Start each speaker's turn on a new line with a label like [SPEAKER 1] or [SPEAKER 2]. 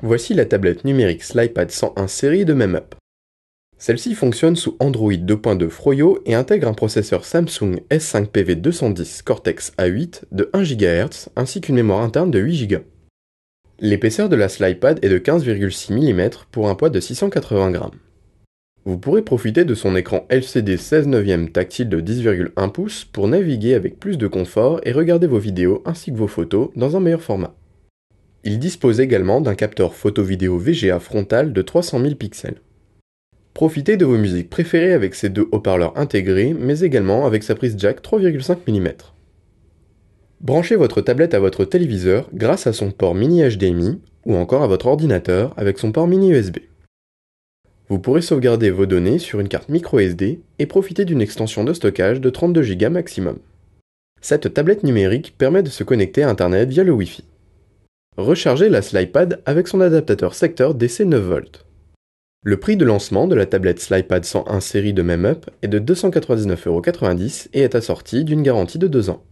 [SPEAKER 1] Voici la tablette numérique SlyPad 101 série de MemUp. Celle-ci fonctionne sous Android 2.2 Froyo et intègre un processeur Samsung S5PV210 Cortex A8 de 1 GHz ainsi qu'une mémoire interne de 8 Go. L'épaisseur de la SlyPad est de 15,6 mm pour un poids de 680 g. Vous pourrez profiter de son écran LCD 16 9 tactile de 10,1 pouces pour naviguer avec plus de confort et regarder vos vidéos ainsi que vos photos dans un meilleur format. Il dispose également d'un capteur photo-vidéo VGA frontal de 300 000 pixels. Profitez de vos musiques préférées avec ces deux haut-parleurs intégrés, mais également avec sa prise jack 3,5 mm. Branchez votre tablette à votre téléviseur grâce à son port mini HDMI ou encore à votre ordinateur avec son port mini USB. Vous pourrez sauvegarder vos données sur une carte micro SD et profiter d'une extension de stockage de 32 Go maximum. Cette tablette numérique permet de se connecter à Internet via le Wi-Fi recharger la SlyPad avec son adaptateur secteur DC 9V. Le prix de lancement de la tablette SlyPad 101 série de MemUp est de 299,90€ et est assorti d'une garantie de 2 ans.